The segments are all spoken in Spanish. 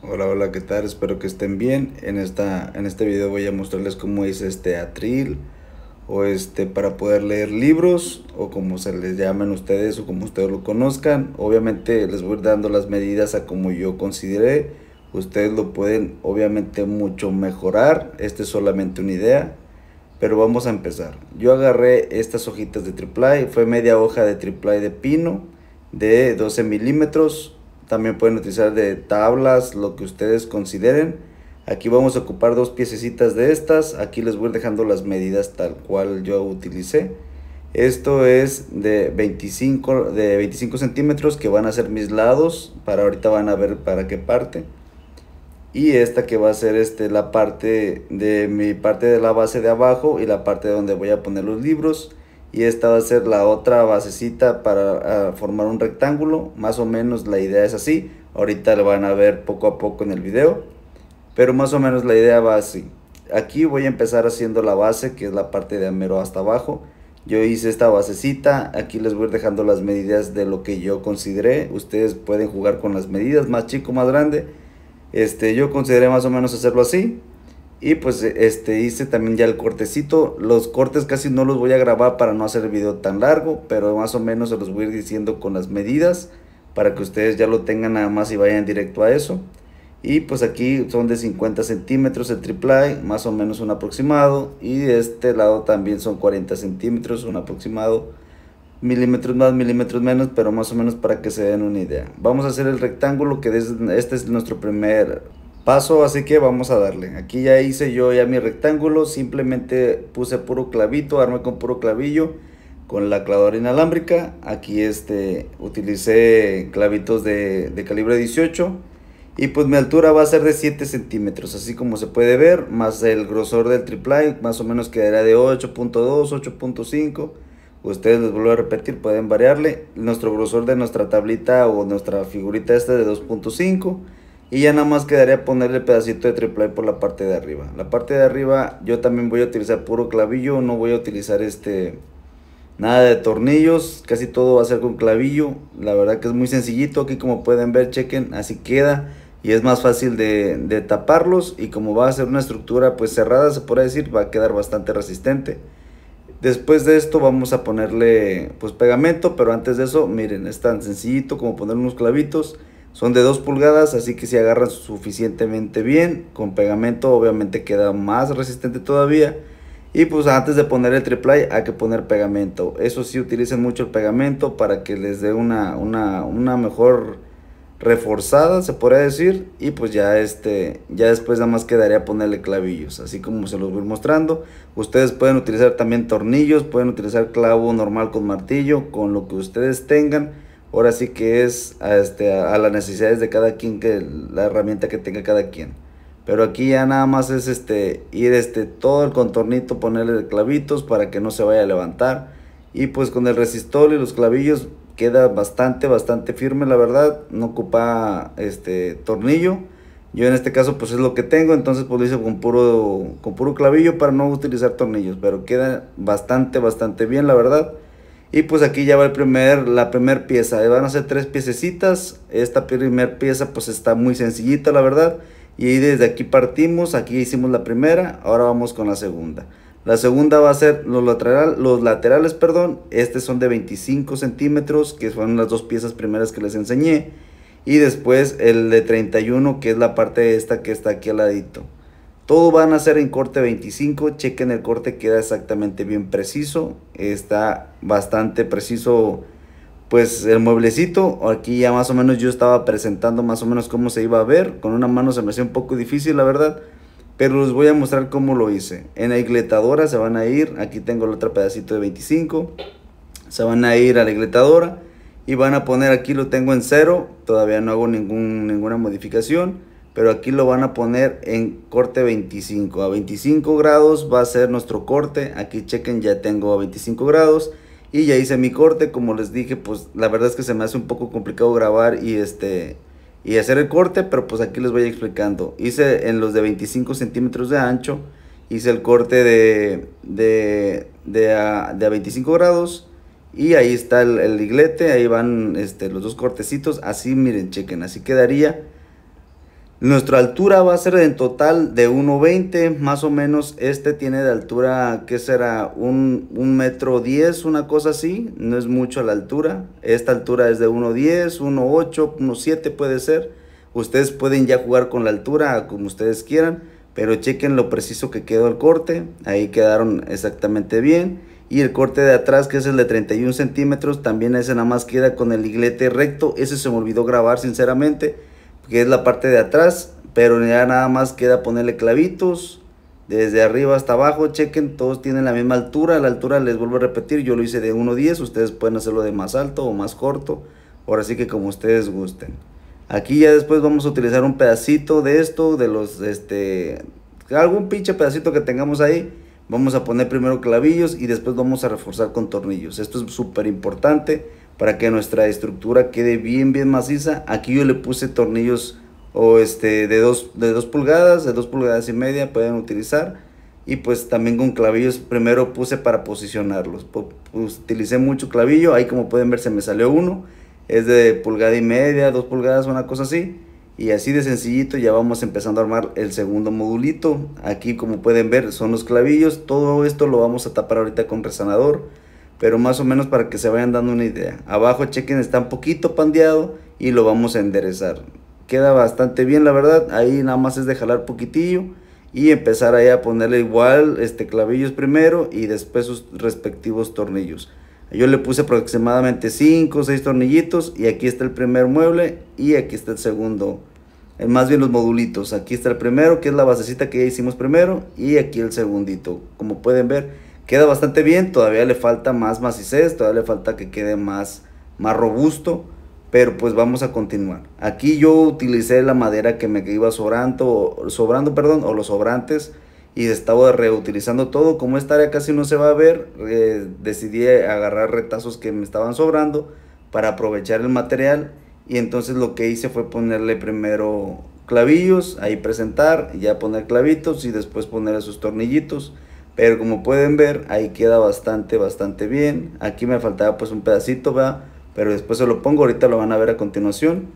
Hola, hola, ¿qué tal? Espero que estén bien. En, esta, en este video voy a mostrarles cómo hice este atril o este para poder leer libros o como se les llamen ustedes o como ustedes lo conozcan. Obviamente les voy dando las medidas a como yo consideré. Ustedes lo pueden obviamente mucho mejorar. Esta es solamente una idea. Pero vamos a empezar. Yo agarré estas hojitas de triple, fue media hoja de triple de pino de 12 milímetros también pueden utilizar de tablas, lo que ustedes consideren. Aquí vamos a ocupar dos piececitas de estas. Aquí les voy dejando las medidas tal cual yo utilicé. Esto es de 25, de centímetros que van a ser mis lados. Para ahorita van a ver para qué parte. Y esta que va a ser este, la parte de mi parte de la base de abajo y la parte donde voy a poner los libros y esta va a ser la otra basecita para ah, formar un rectángulo. Más o menos la idea es así. Ahorita lo van a ver poco a poco en el video. Pero más o menos la idea va así. Aquí voy a empezar haciendo la base que es la parte de amero hasta abajo. Yo hice esta basecita, aquí les voy dejando las medidas de lo que yo consideré. Ustedes pueden jugar con las medidas, más chico, más grande. Este, yo consideré más o menos hacerlo así. Y pues este, hice también ya el cortecito. Los cortes casi no los voy a grabar para no hacer el video tan largo, pero más o menos se los voy a ir diciendo con las medidas para que ustedes ya lo tengan nada más y vayan directo a eso. Y pues aquí son de 50 centímetros el triple más o menos un aproximado. Y de este lado también son 40 centímetros, un aproximado. Milímetros más, milímetros menos, pero más o menos para que se den una idea. Vamos a hacer el rectángulo que este es nuestro primer paso, así que vamos a darle. Aquí ya hice yo ya mi rectángulo, simplemente puse puro clavito, armé con puro clavillo, con la clavadora inalámbrica. Aquí este, utilicé clavitos de, calibre 18 y pues mi altura va a ser de 7 centímetros, así como se puede ver, más el grosor del triple más o menos quedará de 8.2, 8.5. Ustedes les vuelvo a repetir, pueden variarle. Nuestro grosor de nuestra tablita o nuestra figurita esta de 2.5 y ya nada más quedaría ponerle pedacito de triple A por la parte de arriba. La parte de arriba yo también voy a utilizar puro clavillo, no voy a utilizar este nada de tornillos, casi todo va a ser con clavillo. La verdad que es muy sencillito, aquí como pueden ver, chequen, así queda y es más fácil de, de taparlos y como va a ser una estructura pues cerrada se puede decir, va a quedar bastante resistente. Después de esto vamos a ponerle pues pegamento, pero antes de eso miren, es tan sencillito como poner unos clavitos son de 2 pulgadas, así que si agarran suficientemente bien, con pegamento obviamente queda más resistente todavía. Y pues antes de poner el triplay hay que poner pegamento. Eso sí, utilicen mucho el pegamento para que les dé una, mejor reforzada, se podría decir. Y pues ya este, ya después nada más quedaría ponerle clavillos, así como se los voy mostrando. Ustedes pueden utilizar también tornillos, pueden utilizar clavo normal con martillo, con lo que ustedes tengan ahora sí que es a, este, a, las necesidades de cada quien, que la herramienta que tenga cada quien. Pero aquí ya nada más es este, ir este, todo el contornito, ponerle clavitos para que no se vaya a levantar. Y pues con el resistor y los clavillos queda bastante, bastante firme, la verdad. No ocupa este tornillo. Yo en este caso pues es lo que tengo, entonces pues lo hice con puro, con puro clavillo para no utilizar tornillos. Pero queda bastante, bastante bien, la verdad. Y pues aquí ya va el primer, la primera pieza. Van a ser tres piececitas. Esta primera pieza pues está muy sencillita la verdad. Y desde aquí partimos. Aquí hicimos la primera. Ahora vamos con la segunda. La segunda va a ser los, los laterales. perdón Este son de 25 centímetros. Que son las dos piezas primeras que les enseñé. Y después el de 31 que es la parte esta que está aquí al ladito. Todo van a ser en corte 25. Chequen el corte, queda exactamente bien preciso. Está bastante preciso pues el mueblecito. Aquí ya más o menos yo estaba presentando más o menos cómo se iba a ver. Con una mano se me hacía un poco difícil la verdad. Pero les voy a mostrar cómo lo hice. En la igletadora se van a ir. Aquí tengo el otro pedacito de 25. Se van a ir a la igletadora. Y van a poner aquí lo tengo en cero. Todavía no hago ningún, ninguna modificación pero aquí lo van a poner en corte 25 a 25 grados va a ser nuestro corte aquí chequen ya tengo a 25 grados y ya hice mi corte como les dije pues la verdad es que se me hace un poco complicado grabar y este y hacer el corte pero pues aquí les voy explicando hice en los de 25 centímetros de ancho hice el corte de de, de, a, 25 grados y ahí está el, liglete iglete ahí van este los dos cortecitos así miren chequen así quedaría nuestra altura va a ser en total de 1.20, más o menos este tiene de altura, ¿qué será? Un, un, metro una cosa así, no es mucho la altura. Esta altura es de 1.10, 1.8, 1.7 puede ser. Ustedes pueden ya jugar con la altura como ustedes quieran, pero chequen lo preciso que quedó el corte, ahí quedaron exactamente bien. Y el corte de atrás, que es el de 31 centímetros, también ese nada más queda con el iglete recto, ese se me olvidó grabar sinceramente que es la parte de atrás, pero ya nada más queda ponerle clavitos desde arriba hasta abajo, chequen, todos tienen la misma altura, la altura les vuelvo a repetir, yo lo hice de 1.10, ustedes pueden hacerlo de más alto o más corto, ahora sí que como ustedes gusten. Aquí ya después vamos a utilizar un pedacito de esto, de los, este, algún pinche pedacito que tengamos ahí, vamos a poner primero clavillos y después vamos a reforzar con tornillos, esto es súper importante para que nuestra estructura quede bien, bien maciza. Aquí yo le puse tornillos o este, de 2 de dos pulgadas, de 2 pulgadas y media pueden utilizar. Y pues también con clavillos primero puse para posicionarlos. Pues, utilicé mucho clavillo, ahí como pueden ver se me salió uno. Es de pulgada y media, 2 pulgadas, una cosa así. Y así de sencillito ya vamos empezando a armar el segundo modulito. Aquí como pueden ver son los clavillos. Todo esto lo vamos a tapar ahorita con resanador pero más o menos para que se vayan dando una idea. Abajo chequen, está un poquito pandeado y lo vamos a enderezar. Queda bastante bien la verdad, ahí nada más es de jalar poquitillo y empezar ahí a ponerle igual este clavillos primero y después sus respectivos tornillos. Yo le puse aproximadamente 5 o 6 tornillitos y aquí está el primer mueble y aquí está el segundo. Eh, más bien los modulitos. Aquí está el primero que es la basecita que ya hicimos primero y aquí el segundito. Como pueden ver queda bastante bien, todavía le falta más macizés, todavía le falta que quede más, más robusto, pero pues vamos a continuar. Aquí yo utilicé la madera que me iba sobrando, sobrando perdón, o los sobrantes y estaba reutilizando todo, como esta área casi no se va a ver, eh, decidí agarrar retazos que me estaban sobrando para aprovechar el material y entonces lo que hice fue ponerle primero clavillos, ahí presentar, ya poner clavitos y después poner esos tornillitos pero como pueden ver, ahí queda bastante, bastante bien. Aquí me faltaba pues un pedacito, ¿verdad? Pero después se lo pongo, ahorita lo van a ver a continuación.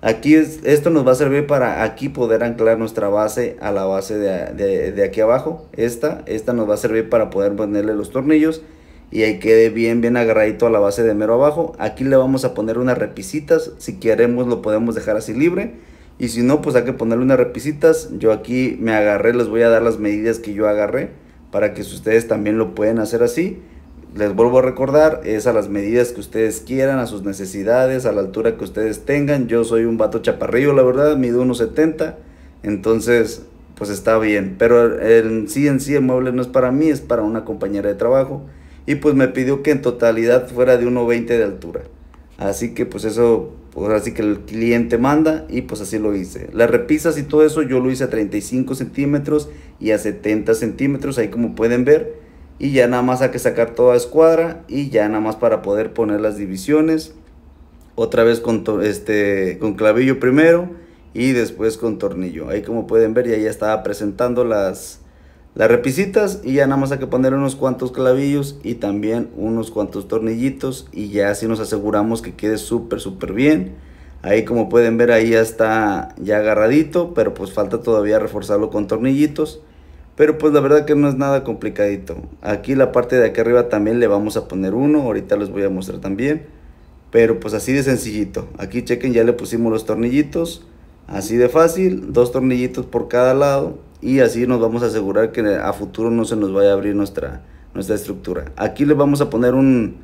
Aquí esto nos va a servir para aquí poder anclar nuestra base a la base de, aquí abajo. Esta, esta nos va a servir para poder ponerle los tornillos y ahí quede bien, bien agarradito a la base de mero abajo. Aquí le vamos a poner unas repisitas. Si queremos lo podemos dejar así libre. Y si no, pues hay que ponerle unas repisitas. Yo aquí me agarré, les voy a dar las medidas que yo agarré para que ustedes también lo pueden hacer así. Les vuelvo a recordar, es a las medidas que ustedes quieran, a sus necesidades, a la altura que ustedes tengan. Yo soy un vato chaparrillo, la verdad, mido 1,70. Entonces, pues está bien. Pero en sí, en sí, el mueble no es para mí, es para una compañera de trabajo. Y pues me pidió que en totalidad fuera de 1,20 de altura. Así que pues eso pues, así que el cliente manda y pues así lo hice. Las repisas y todo eso yo lo hice a 35 centímetros y a 70 centímetros, ahí como pueden ver. Y ya nada más hay que sacar toda escuadra y ya nada más para poder poner las divisiones. Otra vez con, este, con clavillo primero y después con tornillo. Ahí como pueden ver ya, ya estaba presentando las, las repisitas y ya nada más hay que poner unos cuantos clavillos y también unos cuantos tornillitos y ya así nos aseguramos que quede súper súper bien ahí como pueden ver ahí ya está ya agarradito pero pues falta todavía reforzarlo con tornillitos pero pues la verdad que no es nada complicadito aquí la parte de aquí arriba también le vamos a poner uno ahorita les voy a mostrar también pero pues así de sencillito aquí chequen ya le pusimos los tornillitos así de fácil dos tornillitos por cada lado y así nos vamos a asegurar que a futuro no se nos vaya a abrir nuestra, nuestra estructura. Aquí le vamos a poner un,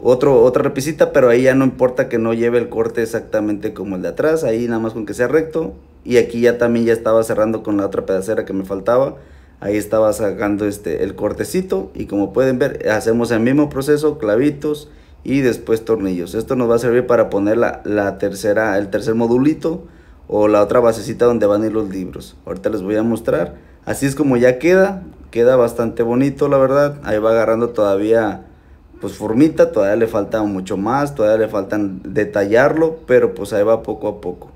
otro, otra repisita, pero ahí ya no importa que no lleve el corte exactamente como el de atrás, ahí nada más con que sea recto. Y aquí ya también ya estaba cerrando con la otra pedacera que me faltaba. Ahí estaba sacando este, el cortecito y como pueden ver hacemos el mismo proceso, clavitos y después tornillos. Esto nos va a servir para poner la, tercera, el tercer modulito o la otra basecita donde van a ir los libros. Ahorita les voy a mostrar. Así es como ya queda, queda bastante bonito la verdad. Ahí va agarrando todavía pues formita, todavía le falta mucho más, todavía le faltan detallarlo, pero pues ahí va poco a poco.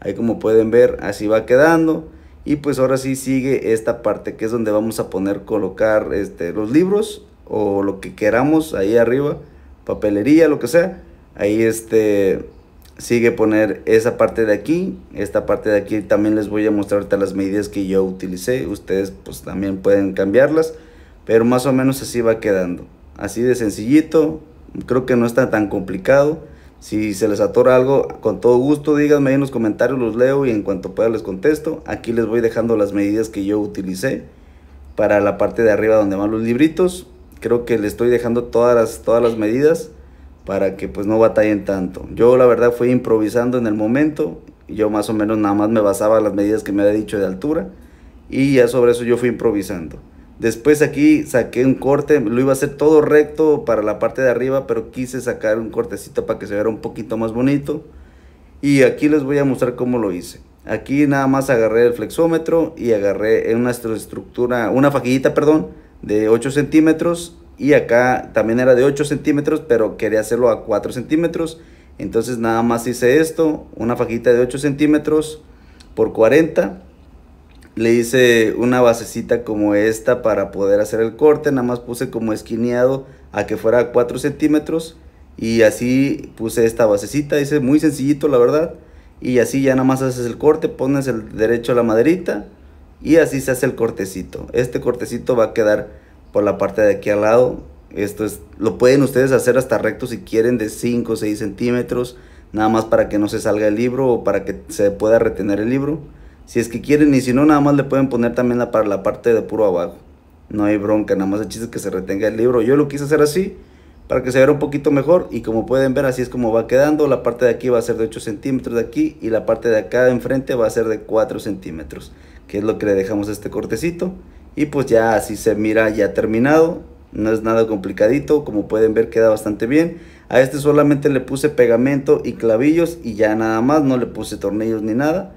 Ahí como pueden ver, así va quedando. Y pues ahora sí sigue esta parte que es donde vamos a poner colocar este, los libros o lo que queramos ahí arriba, papelería, lo que sea. Ahí este sigue poner esa parte de aquí, esta parte de aquí también les voy a mostrar las medidas que yo utilicé, ustedes pues también pueden cambiarlas, pero más o menos así va quedando, así de sencillito, creo que no está tan complicado, si se les atora algo, con todo gusto díganme ahí en los comentarios, los leo y en cuanto pueda les contesto, aquí les voy dejando las medidas que yo utilicé para la parte de arriba donde van los libritos, creo que les estoy dejando todas las, todas las medidas, para que pues no batallen tanto. Yo la verdad fui improvisando en el momento, yo más o menos nada más me basaba en las medidas que me había dicho de altura y ya sobre eso yo fui improvisando. Después aquí saqué un corte, lo iba a hacer todo recto para la parte de arriba, pero quise sacar un cortecito para que se viera un poquito más bonito. Y aquí les voy a mostrar cómo lo hice. Aquí nada más agarré el flexómetro y agarré una estructura, una fajillita, perdón, de 8 centímetros y acá también era de 8 centímetros, pero quería hacerlo a 4 centímetros. Entonces nada más hice esto, una fajita de 8 centímetros por 40. Le hice una basecita como esta para poder hacer el corte. Nada más puse como esquineado a que fuera a 4 centímetros. Y así puse esta basecita. Hice muy sencillito la verdad. Y así ya nada más haces el corte, pones el derecho a la maderita. Y así se hace el cortecito. Este cortecito va a quedar por la parte de aquí al lado. Esto es, lo pueden ustedes hacer hasta recto si quieren de 5 o 6 centímetros, nada más para que no se salga el libro o para que se pueda retener el libro. Si es que quieren y si no, nada más le pueden poner también la, para la parte de puro abajo. No hay bronca, nada más el chiste que se retenga el libro. Yo lo quise hacer así para que se vea un poquito mejor y como pueden ver así es como va quedando. La parte de aquí va a ser de 8 centímetros de aquí y la parte de acá de enfrente va a ser de 4 centímetros, que es lo que le dejamos a este cortecito. Y pues ya así se mira ya terminado. No es nada complicadito, como pueden ver queda bastante bien. A este solamente le puse pegamento y clavillos y ya nada más, no le puse tornillos ni nada.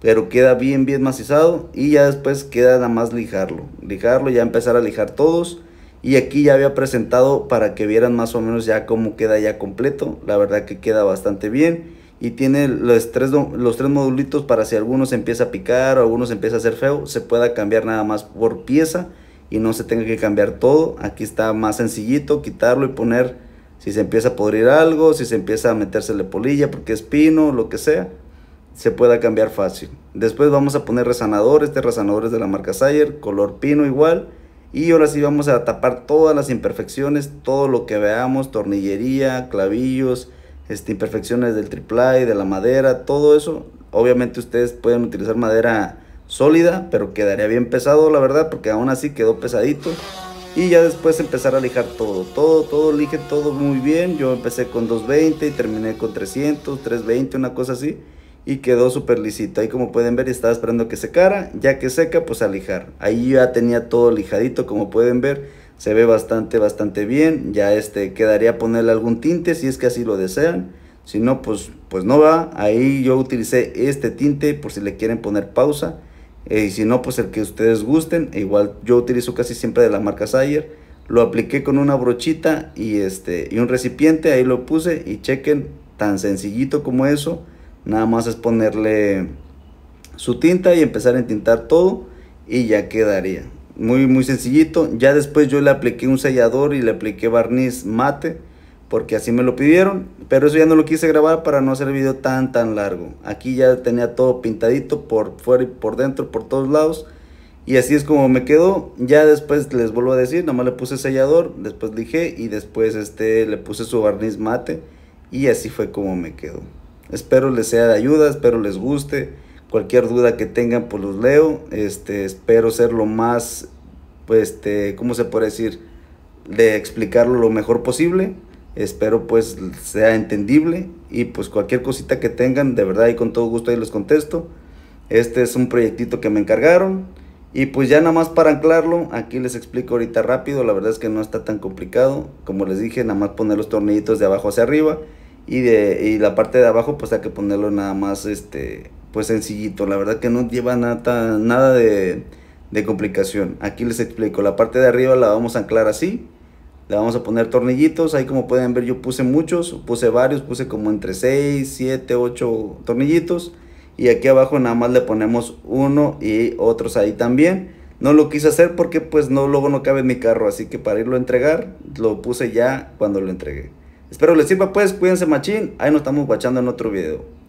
Pero queda bien, bien macizado y ya después queda nada más lijarlo. Lijarlo, ya empezar a lijar todos. Y aquí ya había presentado para que vieran más o menos ya cómo queda ya completo. La verdad que queda bastante bien y tiene los tres, los tres modulitos para si alguno se empieza a picar o alguno se empieza a hacer feo, se pueda cambiar nada más por pieza y no se tenga que cambiar todo. Aquí está más sencillito, quitarlo y poner si se empieza a podrir algo, si se empieza a metérsele polilla porque es pino, lo que sea, se pueda cambiar fácil. Después vamos a poner resanador, este resanador es de la marca Sayer, color pino igual. Y ahora sí vamos a tapar todas las imperfecciones, todo lo que veamos, tornillería, clavillos, este, imperfecciones del triple de la madera, todo eso. Obviamente ustedes pueden utilizar madera sólida, pero quedaría bien pesado, la verdad, porque aún así quedó pesadito. Y ya después empezar a lijar todo, todo, todo, lije todo muy bien. Yo empecé con 220 y terminé con 300, 320, una cosa así. Y quedó súper lisito. Ahí como pueden ver, estaba esperando que secara. Ya que seca, pues a lijar. Ahí ya tenía todo lijadito, como pueden ver se ve bastante, bastante bien. Ya este, quedaría ponerle algún tinte si es que así lo desean. Si no, pues, pues no va. Ahí yo utilicé este tinte por si le quieren poner pausa. Eh, y si no, pues el que ustedes gusten. Igual yo utilizo casi siempre de la marca Sayer. Lo apliqué con una brochita y, este, y un recipiente. Ahí lo puse y chequen, tan sencillito como eso. Nada más es ponerle su tinta y empezar a tintar todo y ya quedaría muy, muy sencillito. Ya después yo le apliqué un sellador y le apliqué barniz mate, porque así me lo pidieron. Pero eso ya no lo quise grabar para no hacer el video tan, tan largo. Aquí ya tenía todo pintadito por fuera y por dentro, por todos lados. Y así es como me quedó. Ya después les vuelvo a decir, nomás le puse sellador, después dije y después este, le puse su barniz mate. Y así fue como me quedó. Espero les sea de ayuda, espero les guste. Cualquier duda que tengan, pues los leo. Este, espero ser lo más, pues, este, ¿cómo se puede decir? De explicarlo lo mejor posible. Espero pues sea entendible y pues cualquier cosita que tengan, de verdad y con todo gusto ahí les contesto. Este es un proyectito que me encargaron. Y pues ya nada más para anclarlo, aquí les explico ahorita rápido, la verdad es que no está tan complicado, como les dije, nada más poner los tornillitos de abajo hacia arriba y, de, y la parte de abajo pues hay que ponerlo nada más este, pues sencillito, la verdad que no lleva nada, de, complicación. Aquí les explico, la parte de arriba la vamos a anclar así, le vamos a poner tornillitos, ahí como pueden ver yo puse muchos, puse varios, puse como entre 6, 7, 8 tornillitos. Y aquí abajo nada más le ponemos uno y otros ahí también. No lo quise hacer porque pues no, luego no cabe en mi carro, así que para irlo a entregar lo puse ya cuando lo entregué. Espero les sirva pues, cuídense machín, ahí nos estamos bachando en otro video.